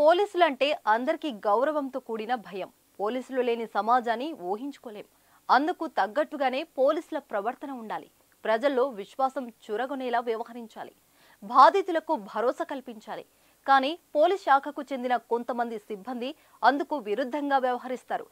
పోలీసులంటే అందరికీ గౌరవంతో కూడిన భయం పోలీసులు లేని సమాజాన్ని ఊహించుకోలేం అందుకు తగ్గట్టుగానే పోలీసుల ప్రవర్తన ఉండాలి ప్రజల్లో విశ్వాసం చురగొనేలా వ్యవహరించాలి బాధితులకు భరోసా కల్పించాలి కానీ పోలీస్ శాఖకు చెందిన కొంతమంది సిబ్బంది అందుకు విరుద్ధంగా వ్యవహరిస్తారు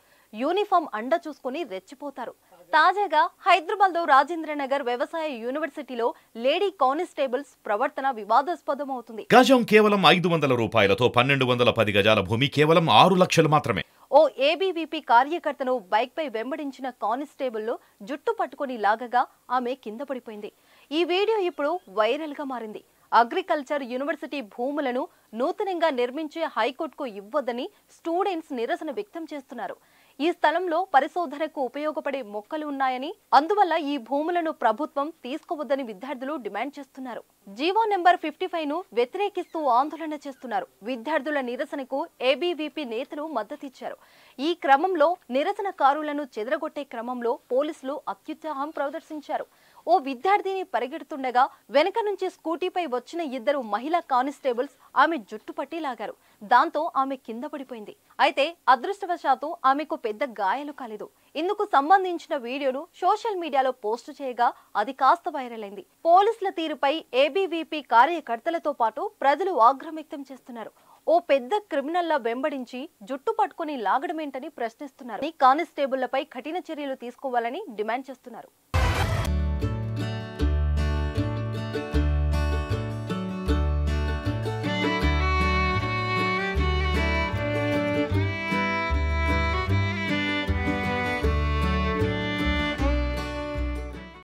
యూనిఫామ్ అండ చూసుకుని రెచ్చిపోతారు తాజాగా హైదరాబాద్ లో రాజేంద్రనగర్ వ్యవసాయ యూనివర్సిటీలో లేడీ కానిస్టేబుల్స్ ప్రవర్తన వివాదాస్పదమవుతుంది గజం కేవలం ఐదు వందల రూపాయలతో పన్నెండు వందల పది గజాల భూమి కేవలం ఆరు లక్షలు మాత్రమే ఓ ఏబీవీపీ కార్యకర్తను బైక్పై వెంబడించిన కానిస్టేబుల్ జుట్టు పట్టుకుని లాగగా ఆమె కింద పడిపోయింది ఈ వీడియో ఇప్పుడు వైరల్గా మారింది అగ్రికల్చర్ యూనివర్సిటీ భూములను నూతనంగా నిర్మించే హైకోర్టుకు ఇవ్వదని స్టూడెంట్స్ నిరసన వ్యక్తం చేస్తున్నారు ఈ స్థలంలో పరిశోధనకు ఉపయోగపడే మొక్కలు ఉన్నాయని అందువల్ల ఈ భూములను ప్రభుత్వం తీసుకోవద్దని విద్యార్థులు డిమాండ్ చేస్తున్నారు జీవో నెంబర్ ఫిఫ్టీ ఫైవ్ ను వ్యతిరేకిస్తూ ఆందోళన చేస్తున్నారు విద్యార్థుల నిరసనకు ఏబీవీపీ నేతలు మద్దతిచ్చారు ఈ క్రమంలో నిరసనకారులను చెదరగొట్టే క్రమంలో పోలీసులు అత్యుత్సాహం ప్రదర్శించారు ఓ విద్యార్థిని పరిగెడుతుండగా వెనక నుంచి స్కూటీపై వచ్చిన ఇద్దరు మహిళా కానిస్టేబుల్స్ ఆమె జుట్టు పట్టి లాగారు దాంతో ఆమె కింద పడిపోయింది అయితే అదృష్టవశాత్తు ఆమెకు పెద్ద గాయాలు కాలేదు ఇందుకు సంబంధించిన వీడియోను సోషల్ మీడియాలో పోస్టు చేయగా అది కాస్త వైరల్ అయింది పోలీసుల తీరుపై ఏబి ఏబీవీపీ కార్యకర్తలతో పాటు ప్రజలు ఆగ్రహం వ్యక్తం చేస్తున్నారు ఓ పెద్ద క్రిమినల్లా వెంబడించి జుట్టు పట్టుకుని లాగడమేంటని ప్రశ్నిస్తున్నారు కానిస్టేబుళ్లపై కఠిన చర్యలు తీసుకోవాలని డిమాండ్ చేస్తున్నారు